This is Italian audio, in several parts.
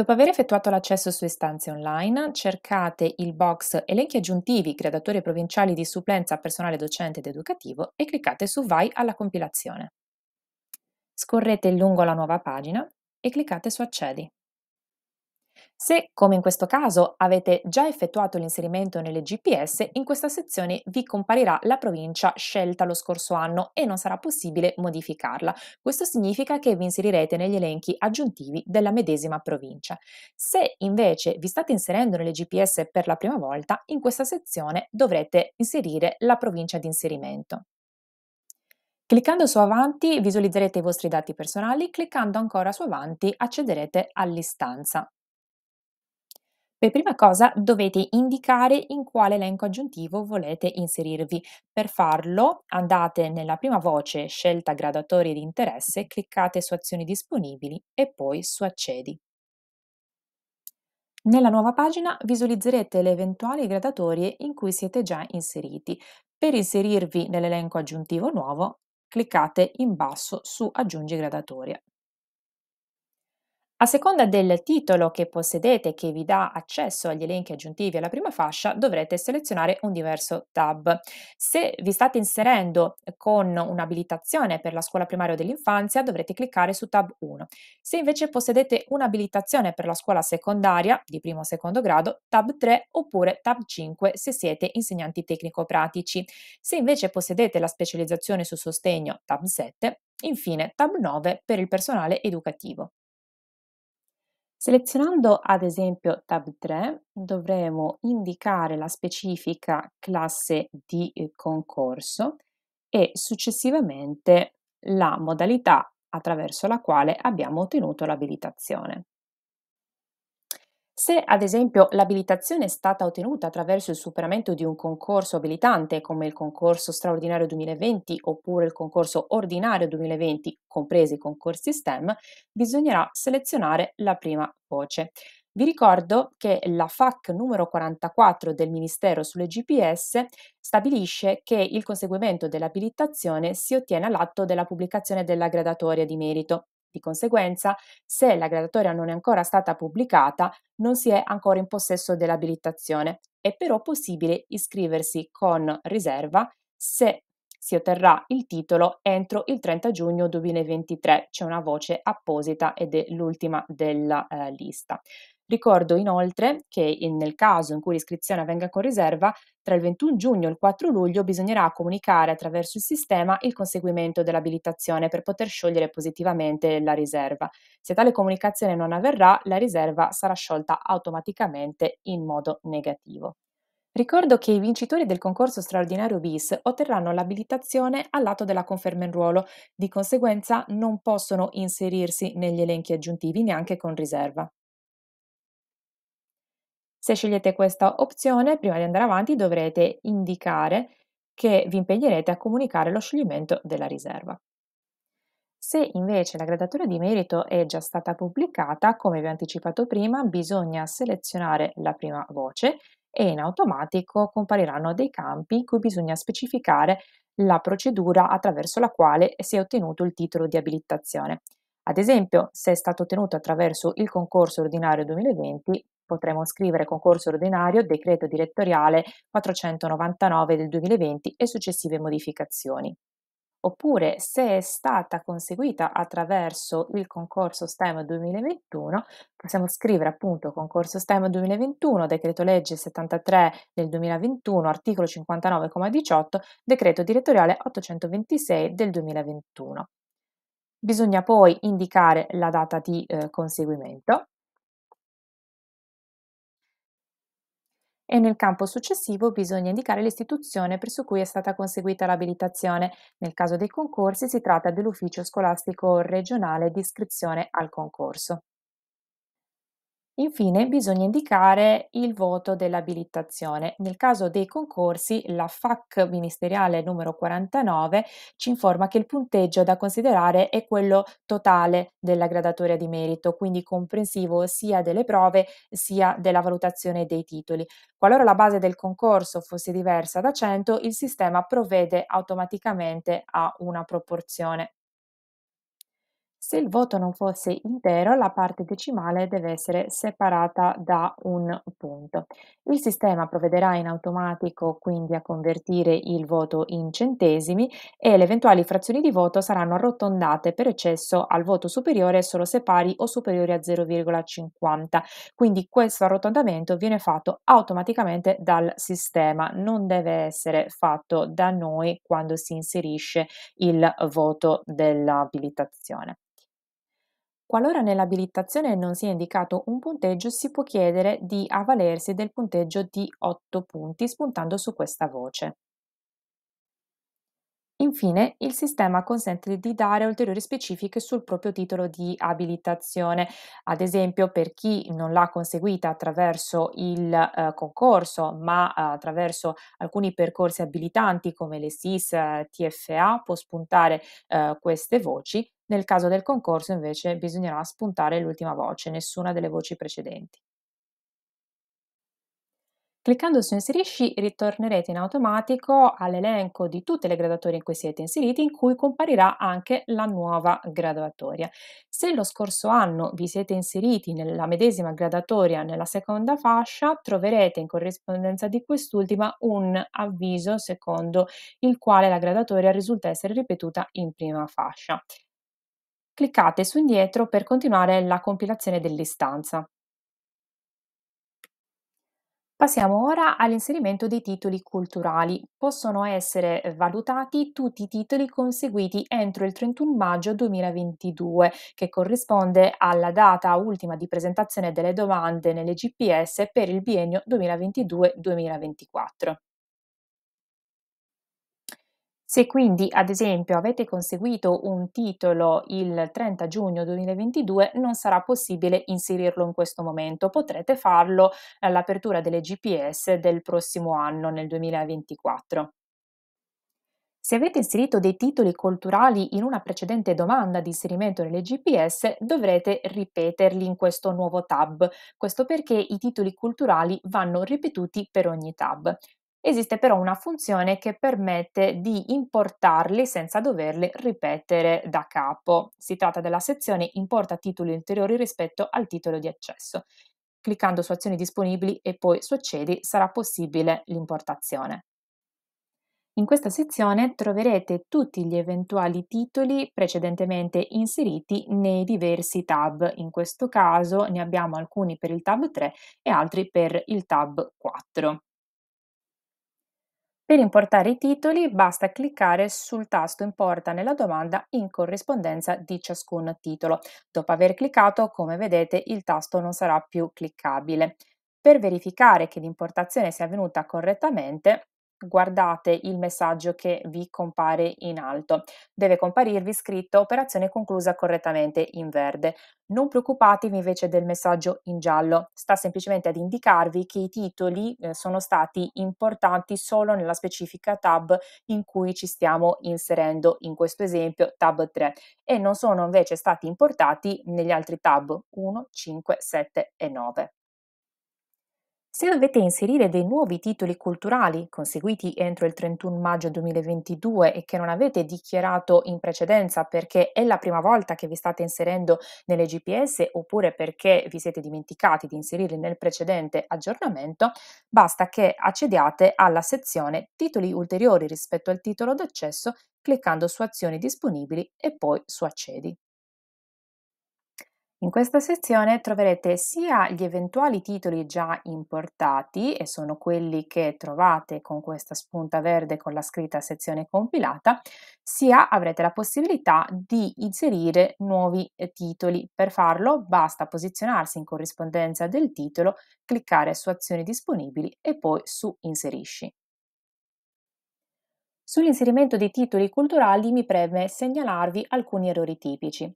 Dopo aver effettuato l'accesso su istanze online, cercate il box Elenchi aggiuntivi, gradatori provinciali di supplenza personale docente ed educativo e cliccate su Vai alla compilazione. Scorrete lungo la nuova pagina e cliccate su Accedi. Se, come in questo caso, avete già effettuato l'inserimento nelle GPS, in questa sezione vi comparirà la provincia scelta lo scorso anno e non sarà possibile modificarla. Questo significa che vi inserirete negli elenchi aggiuntivi della medesima provincia. Se invece vi state inserendo nelle GPS per la prima volta, in questa sezione dovrete inserire la provincia di inserimento. Cliccando su Avanti visualizzerete i vostri dati personali, cliccando ancora su Avanti accederete all'istanza. Per prima cosa dovete indicare in quale elenco aggiuntivo volete inserirvi. Per farlo andate nella prima voce scelta graduatorie di interesse, cliccate su azioni disponibili e poi su accedi. Nella nuova pagina visualizzerete le eventuali gradatorie in cui siete già inseriti. Per inserirvi nell'elenco aggiuntivo nuovo, cliccate in basso su Aggiungi gradatoria. A seconda del titolo che possedete che vi dà accesso agli elenchi aggiuntivi alla prima fascia, dovrete selezionare un diverso tab. Se vi state inserendo con un'abilitazione per la scuola primaria dell'infanzia, dovrete cliccare su tab 1. Se invece possedete un'abilitazione per la scuola secondaria di primo o secondo grado, tab 3 oppure tab 5 se siete insegnanti tecnico-pratici. Se invece possedete la specializzazione su sostegno, tab 7, infine tab 9 per il personale educativo. Selezionando ad esempio Tab 3 dovremo indicare la specifica classe di eh, concorso e successivamente la modalità attraverso la quale abbiamo ottenuto l'abilitazione. Se ad esempio l'abilitazione è stata ottenuta attraverso il superamento di un concorso abilitante come il concorso straordinario 2020 oppure il concorso ordinario 2020, compresi i concorsi STEM, bisognerà selezionare la prima voce. Vi ricordo che la FAC numero 44 del Ministero sulle GPS stabilisce che il conseguimento dell'abilitazione si ottiene all'atto della pubblicazione della gradatoria di merito, di conseguenza, se la gradatoria non è ancora stata pubblicata, non si è ancora in possesso dell'abilitazione. È però possibile iscriversi con riserva se si otterrà il titolo entro il 30 giugno 2023. C'è una voce apposita ed è l'ultima della eh, lista. Ricordo inoltre che in, nel caso in cui l'iscrizione avvenga con riserva, tra il 21 giugno e il 4 luglio bisognerà comunicare attraverso il sistema il conseguimento dell'abilitazione per poter sciogliere positivamente la riserva. Se tale comunicazione non avverrà, la riserva sarà sciolta automaticamente in modo negativo. Ricordo che i vincitori del concorso straordinario bis otterranno l'abilitazione al lato della conferma in ruolo, di conseguenza non possono inserirsi negli elenchi aggiuntivi neanche con riserva. Se scegliete questa opzione, prima di andare avanti dovrete indicare che vi impegnerete a comunicare lo scioglimento della riserva. Se invece la gradatura di merito è già stata pubblicata, come vi ho anticipato prima, bisogna selezionare la prima voce e in automatico compariranno dei campi in cui bisogna specificare la procedura attraverso la quale si è ottenuto il titolo di abilitazione. Ad esempio, se è stato ottenuto attraverso il concorso ordinario 2020, potremo scrivere concorso ordinario decreto direttoriale 499 del 2020 e successive modificazioni oppure se è stata conseguita attraverso il concorso STEM 2021, possiamo scrivere appunto concorso STEM 2021, decreto legge 73 del 2021, articolo 59,18, decreto direttoriale 826 del 2021. Bisogna poi indicare la data di eh, conseguimento e nel campo successivo bisogna indicare l'istituzione presso cui è stata conseguita l'abilitazione. Nel caso dei concorsi si tratta dell'ufficio scolastico regionale di iscrizione al concorso. Infine bisogna indicare il voto dell'abilitazione. Nel caso dei concorsi, la FAC ministeriale numero 49 ci informa che il punteggio da considerare è quello totale della gradatoria di merito, quindi comprensivo sia delle prove sia della valutazione dei titoli. Qualora la base del concorso fosse diversa da 100, il sistema provvede automaticamente a una proporzione. Se il voto non fosse intero, la parte decimale deve essere separata da un punto. Il sistema provvederà in automatico quindi a convertire il voto in centesimi e le eventuali frazioni di voto saranno arrotondate per eccesso al voto superiore solo se pari o superiore a 0,50. Quindi questo arrotondamento viene fatto automaticamente dal sistema, non deve essere fatto da noi quando si inserisce il voto dell'abilitazione. Qualora nell'abilitazione non sia indicato un punteggio, si può chiedere di avvalersi del punteggio di 8 punti spuntando su questa voce. Infine, il sistema consente di dare ulteriori specifiche sul proprio titolo di abilitazione, ad esempio per chi non l'ha conseguita attraverso il eh, concorso, ma eh, attraverso alcuni percorsi abilitanti come le SIS, eh, TFA, può spuntare eh, queste voci, nel caso del concorso invece bisognerà spuntare l'ultima voce, nessuna delle voci precedenti. Cliccando su Inserisci ritornerete in automatico all'elenco di tutte le graduatorie in cui siete inseriti, in cui comparirà anche la nuova graduatoria. Se lo scorso anno vi siete inseriti nella medesima graduatoria nella seconda fascia, troverete in corrispondenza di quest'ultima un avviso secondo il quale la graduatoria risulta essere ripetuta in prima fascia. Cliccate su Indietro per continuare la compilazione dell'istanza. Passiamo ora all'inserimento dei titoli culturali. Possono essere valutati tutti i titoli conseguiti entro il 31 maggio 2022, che corrisponde alla data ultima di presentazione delle domande nelle GPS per il biennio 2022-2024. Se quindi, ad esempio, avete conseguito un titolo il 30 giugno 2022, non sarà possibile inserirlo in questo momento, potrete farlo all'apertura delle GPS del prossimo anno, nel 2024. Se avete inserito dei titoli culturali in una precedente domanda di inserimento nelle GPS, dovrete ripeterli in questo nuovo tab, questo perché i titoli culturali vanno ripetuti per ogni tab. Esiste però una funzione che permette di importarli senza doverli ripetere da capo. Si tratta della sezione Importa titoli ulteriori rispetto al titolo di accesso. Cliccando su Azioni disponibili e poi su Accedi sarà possibile l'importazione. In questa sezione troverete tutti gli eventuali titoli precedentemente inseriti nei diversi tab. In questo caso ne abbiamo alcuni per il tab 3 e altri per il tab 4. Per importare i titoli basta cliccare sul tasto Importa nella domanda in corrispondenza di ciascun titolo. Dopo aver cliccato, come vedete, il tasto non sarà più cliccabile. Per verificare che l'importazione sia avvenuta correttamente, guardate il messaggio che vi compare in alto. Deve comparirvi scritto operazione conclusa correttamente in verde. Non preoccupatevi invece del messaggio in giallo, sta semplicemente ad indicarvi che i titoli eh, sono stati importanti solo nella specifica tab in cui ci stiamo inserendo, in questo esempio tab 3, e non sono invece stati importati negli altri tab 1, 5, 7 e 9. Se dovete inserire dei nuovi titoli culturali conseguiti entro il 31 maggio 2022 e che non avete dichiarato in precedenza perché è la prima volta che vi state inserendo nelle GPS oppure perché vi siete dimenticati di inserirli nel precedente aggiornamento, basta che accediate alla sezione Titoli ulteriori rispetto al titolo d'accesso cliccando su Azioni disponibili e poi su Accedi. In questa sezione troverete sia gli eventuali titoli già importati, e sono quelli che trovate con questa spunta verde con la scritta sezione compilata, sia avrete la possibilità di inserire nuovi eh, titoli. Per farlo basta posizionarsi in corrispondenza del titolo, cliccare su azioni disponibili e poi su inserisci. Sull'inserimento di titoli culturali mi preme segnalarvi alcuni errori tipici.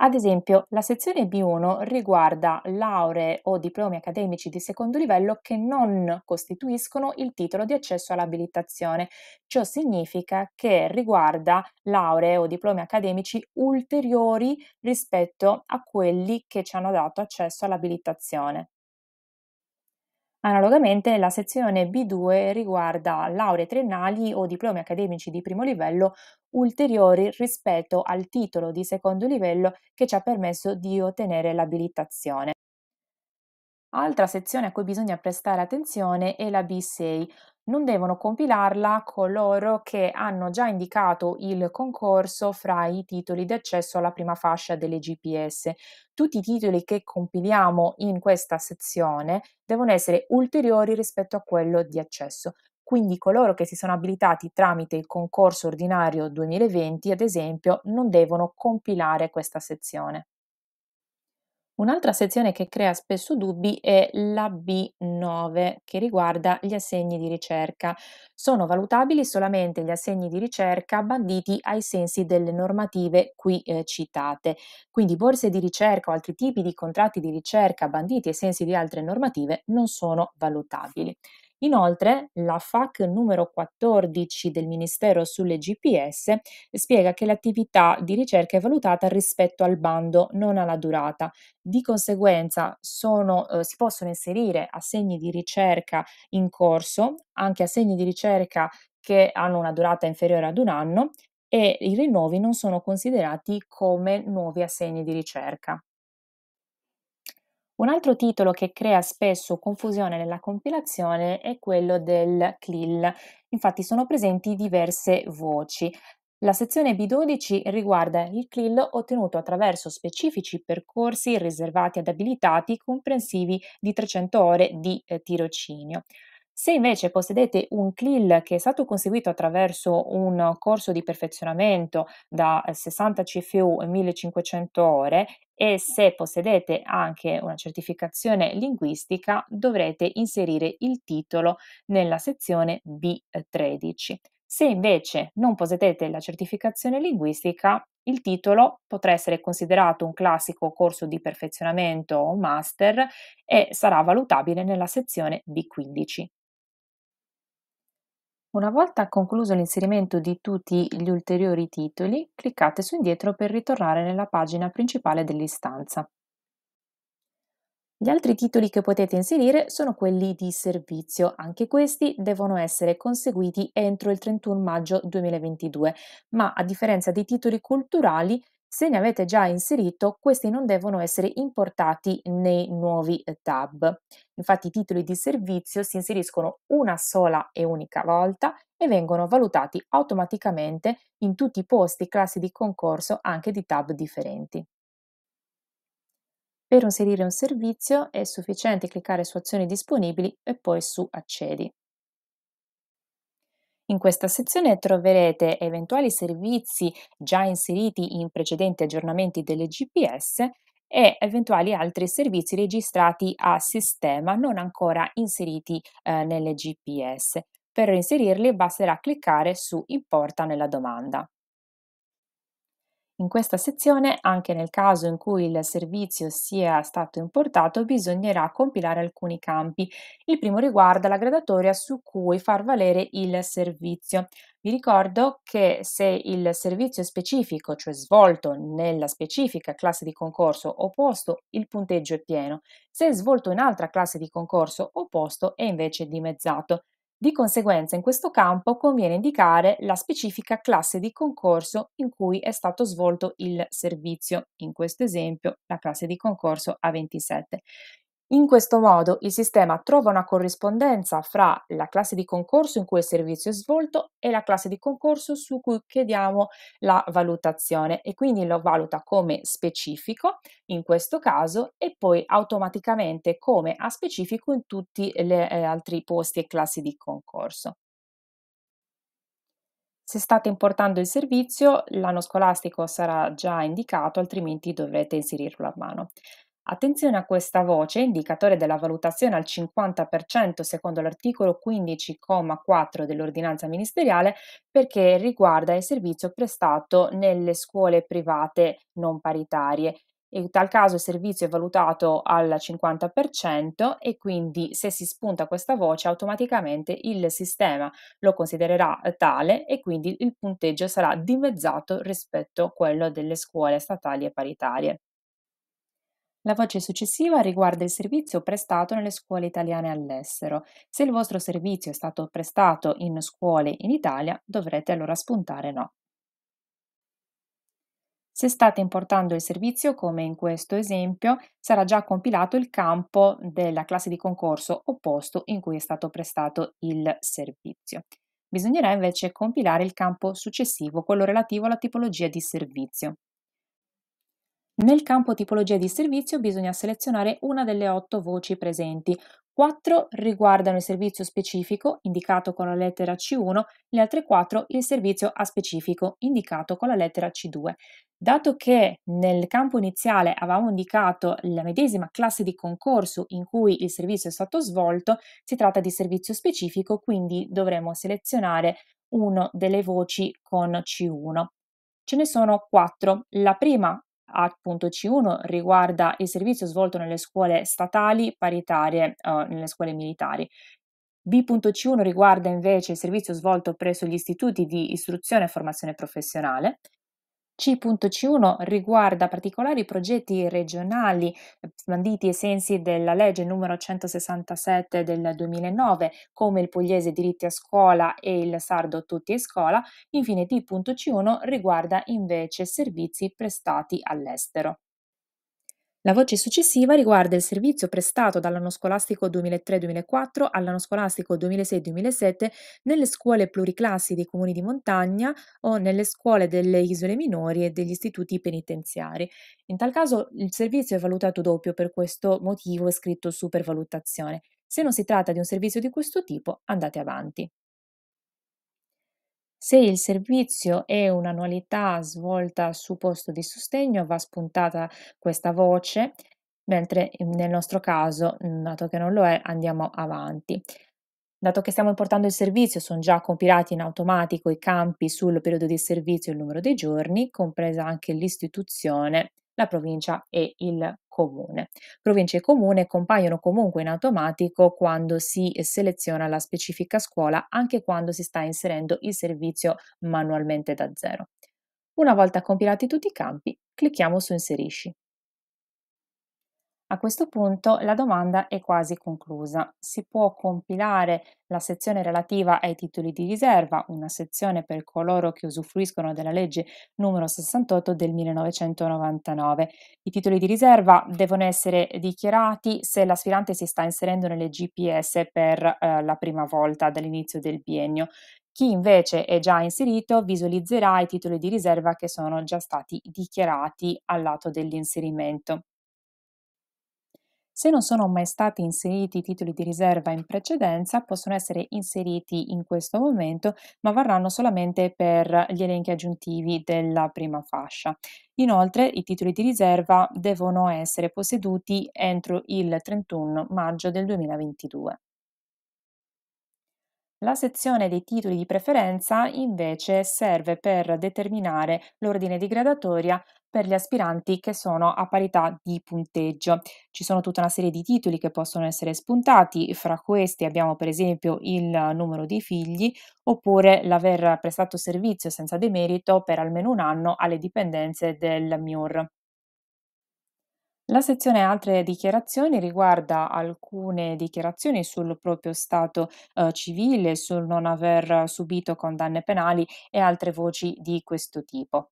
Ad esempio, la sezione B1 riguarda lauree o diplomi accademici di secondo livello che non costituiscono il titolo di accesso all'abilitazione. Ciò significa che riguarda lauree o diplomi accademici ulteriori rispetto a quelli che ci hanno dato accesso all'abilitazione. Analogamente, la sezione B2 riguarda lauree triennali o diplomi accademici di primo livello ulteriori rispetto al titolo di secondo livello che ci ha permesso di ottenere l'abilitazione. Altra sezione a cui bisogna prestare attenzione è la B6. Non devono compilarla coloro che hanno già indicato il concorso fra i titoli di accesso alla prima fascia delle GPS. Tutti i titoli che compiliamo in questa sezione devono essere ulteriori rispetto a quello di accesso quindi coloro che si sono abilitati tramite il concorso ordinario 2020, ad esempio, non devono compilare questa sezione. Un'altra sezione che crea spesso dubbi è la B9 che riguarda gli assegni di ricerca. Sono valutabili solamente gli assegni di ricerca banditi ai sensi delle normative qui eh, citate. Quindi borse di ricerca o altri tipi di contratti di ricerca banditi ai sensi di altre normative non sono valutabili. Inoltre, la FAC numero 14 del Ministero sulle GPS spiega che l'attività di ricerca è valutata rispetto al bando, non alla durata. Di conseguenza sono, eh, si possono inserire assegni di ricerca in corso, anche assegni di ricerca che hanno una durata inferiore ad un anno e i rinnovi non sono considerati come nuovi assegni di ricerca. Un altro titolo che crea spesso confusione nella compilazione è quello del CLIL, infatti sono presenti diverse voci. La sezione B12 riguarda il CLIL ottenuto attraverso specifici percorsi riservati ad abilitati comprensivi di 300 ore di eh, tirocinio. Se invece possedete un CLIL che è stato conseguito attraverso un corso di perfezionamento da 60 eh, CFU e 1500 ore e se possedete anche una certificazione linguistica dovrete inserire il titolo nella sezione B13. Se invece non possedete la certificazione linguistica, il titolo potrà essere considerato un classico corso di perfezionamento o master e sarà valutabile nella sezione B15. Una volta concluso l'inserimento di tutti gli ulteriori titoli, cliccate su Indietro per ritornare nella pagina principale dell'istanza. Gli altri titoli che potete inserire sono quelli di servizio, anche questi devono essere conseguiti entro il 31 maggio 2022, ma a differenza dei titoli culturali se ne avete già inserito, questi non devono essere importati nei nuovi eh, tab. Infatti i titoli di servizio si inseriscono una sola e unica volta e vengono valutati automaticamente in tutti i posti, classi di concorso, anche di tab differenti. Per inserire un servizio è sufficiente cliccare su Azioni disponibili e poi su Accedi. In questa sezione troverete eventuali servizi già inseriti in precedenti aggiornamenti delle GPS e eventuali altri servizi registrati a sistema non ancora inseriti eh, nelle GPS. Per inserirli basterà cliccare su Importa nella domanda. In questa sezione, anche nel caso in cui il servizio sia stato importato, bisognerà compilare alcuni campi. Il primo riguarda la gradatoria su cui far valere il servizio. Vi ricordo che se il servizio specifico, cioè svolto nella specifica classe di concorso o posto, il punteggio è pieno, se è svolto in altra classe di concorso o posto è invece dimezzato. Di conseguenza in questo campo conviene indicare la specifica classe di concorso in cui è stato svolto il servizio, in questo esempio la classe di concorso A27. In questo modo il sistema trova una corrispondenza fra la classe di concorso in cui il servizio è svolto e la classe di concorso su cui chiediamo la valutazione e quindi lo valuta come specifico in questo caso e poi automaticamente come a specifico in tutti gli eh, altri posti e classi di concorso. Se state importando il servizio, l'anno scolastico sarà già indicato, altrimenti dovrete inserirlo a mano. Attenzione a questa voce, indicatore della valutazione al 50% secondo l'articolo 15,4 dell'ordinanza ministeriale, perché riguarda il servizio prestato nelle scuole private non paritarie. In tal caso il servizio è valutato al 50% e quindi se si spunta questa voce automaticamente il sistema lo considererà tale e quindi il punteggio sarà dimezzato rispetto a quello delle scuole statali e paritarie. La voce successiva riguarda il servizio prestato nelle scuole italiane all'estero. Se il vostro servizio è stato prestato in scuole in Italia, dovrete allora spuntare no. Se state importando il servizio, come in questo esempio, sarà già compilato il campo della classe di concorso opposto in cui è stato prestato il servizio. Bisognerà invece compilare il campo successivo, quello relativo alla tipologia di servizio. Nel campo tipologia di servizio bisogna selezionare una delle otto voci presenti. Quattro riguardano il servizio specifico, indicato con la lettera C1, le altre quattro il servizio a specifico, indicato con la lettera C2. Dato che nel campo iniziale avevamo indicato la medesima classe di concorso in cui il servizio è stato svolto, si tratta di servizio specifico, quindi dovremo selezionare una delle voci con C1 ce ne sono quattro. La prima A.C1 riguarda il servizio svolto nelle scuole statali paritarie o eh, nelle scuole militari. B.C1 riguarda invece il servizio svolto presso gli istituti di istruzione e formazione professionale C.C1 riguarda particolari progetti regionali eh, banditi ai sensi della legge numero 167 del 2009, come il pugliese diritti a scuola e il sardo tutti a scuola. Infine T.C1 riguarda invece servizi prestati all'estero. La voce successiva riguarda il servizio prestato dall'anno scolastico 2003-2004 all'anno scolastico 2006-2007 nelle scuole pluriclassi dei comuni di montagna o nelle scuole delle isole minori e degli istituti penitenziari. In tal caso il servizio è valutato doppio, per questo motivo è scritto supervalutazione. Se non si tratta di un servizio di questo tipo, andate avanti. Se il servizio è un'annualità svolta su posto di sostegno, va spuntata questa voce, mentre nel nostro caso, mm, dato che non lo è, andiamo avanti. Dato che stiamo importando il servizio, sono già compilati in automatico i campi sul periodo di servizio e il numero dei giorni, compresa anche l'istituzione, la provincia e il comune. Province e comune compaiono comunque in automatico quando si seleziona la specifica scuola, anche quando si sta inserendo il servizio manualmente da zero. Una volta compilati tutti i campi, clicchiamo su Inserisci. A questo punto la domanda è quasi conclusa. Si può compilare la sezione relativa ai titoli di riserva, una sezione per coloro che usufruiscono della legge numero 68 del 1999. I titoli di riserva devono essere dichiarati se l'aspirante si sta inserendo nelle GPS per eh, la prima volta dall'inizio del biennio. Chi invece è già inserito visualizzerà i titoli di riserva che sono già stati dichiarati al lato dell'inserimento. Se non sono mai stati inseriti i titoli di riserva in precedenza, possono essere inseriti in questo momento, ma varranno solamente per gli elenchi aggiuntivi della prima fascia. Inoltre, i titoli di riserva devono essere posseduti entro il 31 maggio del 2022. La sezione dei titoli di preferenza invece serve per determinare l'ordine di gradatoria per gli aspiranti che sono a parità di punteggio. Ci sono tutta una serie di titoli che possono essere spuntati, fra questi abbiamo per esempio il numero di figli oppure l'aver prestato servizio senza demerito per almeno un anno alle dipendenze del MIUR. La sezione altre dichiarazioni riguarda alcune dichiarazioni sul proprio stato eh, civile, sul non aver subito condanne penali e altre voci di questo tipo.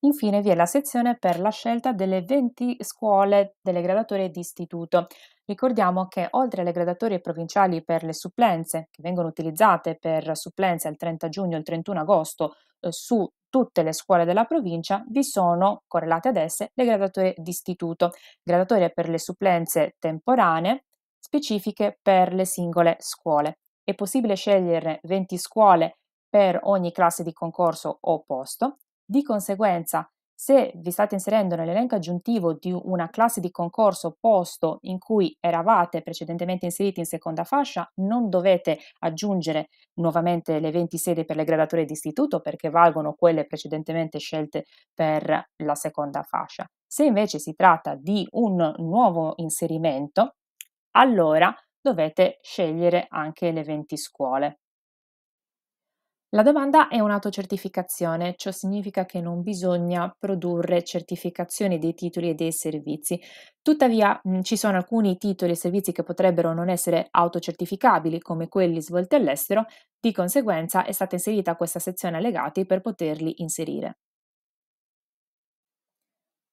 Infine vi è la sezione per la scelta delle 20 scuole delle graduatorie d'istituto. Ricordiamo che oltre alle gradatorie provinciali per le supplenze, che vengono utilizzate per supplenze il 30 giugno e il 31 agosto eh, su tutte le scuole della provincia, vi sono correlate ad esse le gradatorie d'istituto, gradatorie per le supplenze temporanee, specifiche per le singole scuole. È possibile scegliere 20 scuole per ogni classe di concorso o posto, di conseguenza se vi state inserendo nell'elenco aggiuntivo di una classe di concorso posto in cui eravate precedentemente inseriti in seconda fascia, non dovete aggiungere nuovamente le 20 sedi per le gradature d'istituto perché valgono quelle precedentemente scelte per la seconda fascia. Se invece si tratta di un nuovo inserimento, allora dovete scegliere anche le 20 scuole. La domanda è un'autocertificazione, ciò significa che non bisogna produrre certificazioni dei titoli e dei servizi. Tuttavia mh, ci sono alcuni titoli e servizi che potrebbero non essere autocertificabili, come quelli svolti all'estero, di conseguenza è stata inserita questa sezione allegati per poterli inserire.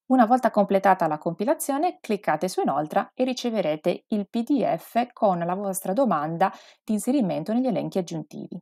Una volta completata la compilazione, cliccate su Inoltre e riceverete il PDF con la vostra domanda di inserimento negli elenchi aggiuntivi.